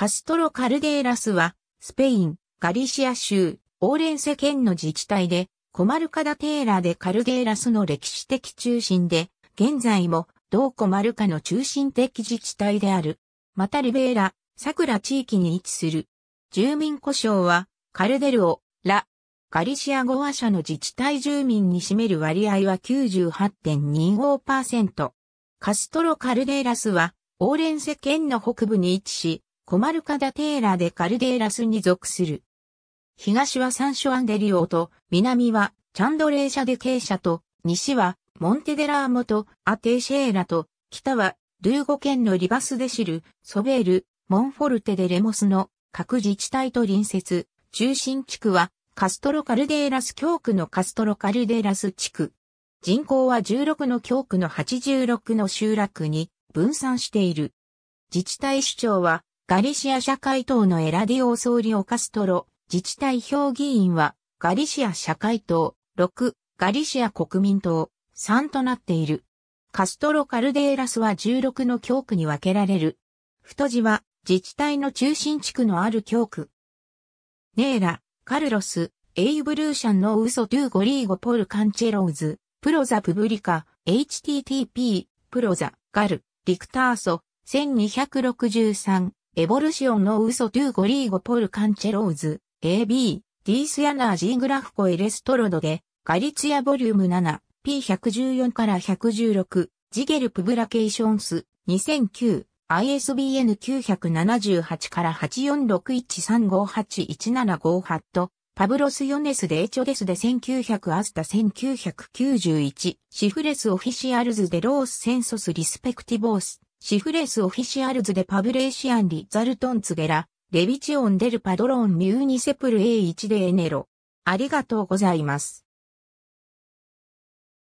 カストロ・カルデーラスは、スペイン、ガリシア州、オーレンセ県の自治体で、コマルカダ・テーラでカルデーラスの歴史的中心で、現在も、同コマルカの中心的自治体である。またリベーラ、サクラ地域に位置する。住民呼称は、カルデルオ、ラ、ガリシア語話者の自治体住民に占める割合は98.25%。カストロ・カルデーラスは、オーレンセ県の北部に位置し、コマルカダテーラでカルデーラスに属する。東はサンショアンデリオと、南はチャンドレーシャデケーシャと、西はモンテデラーモとアテーシェーラと、北はルーゴ県のリバスデシル、ソベール、モンフォルテデレモスの各自治体と隣接、中心地区はカストロカルデーラス教区のカストロカルデーラス地区。人口は16の教区の86の集落に分散している。自治体首長はガリシア社会党のエラディオーソーリオカストロ、自治体評議員は、ガリシア社会党、6、ガリシア国民党、3となっている。カストロカルデーラスは16の教区に分けられる。太字は、自治体の中心地区のある教区。ネーラ、カルロス、エイブルーシャンのウソトゥーゴリーゴポルカンチェローズ、プロザプブリカ、http、プロザ、ガル、リクターソ、1263。エボルシオンのウソトゥーゴリーゴポルカンチェローズ、AB、ディースヤナージーグラフコエレストロドで、ガリツヤボリューム7、P114 から116、ジゲルプブラケーションス、2009、ISBN 978から8461358175 8パブロス・ヨネスでエチョデスで1900アスタ1991、シフレス・オフィシアルズ・デロース・センソス・リスペクティボース。シフレスオフィシアルズでパブレーシアンリザルトンツゲラ、レビチオンデルパドロンミューニセプル A1 でエネロ。ありがとうございます。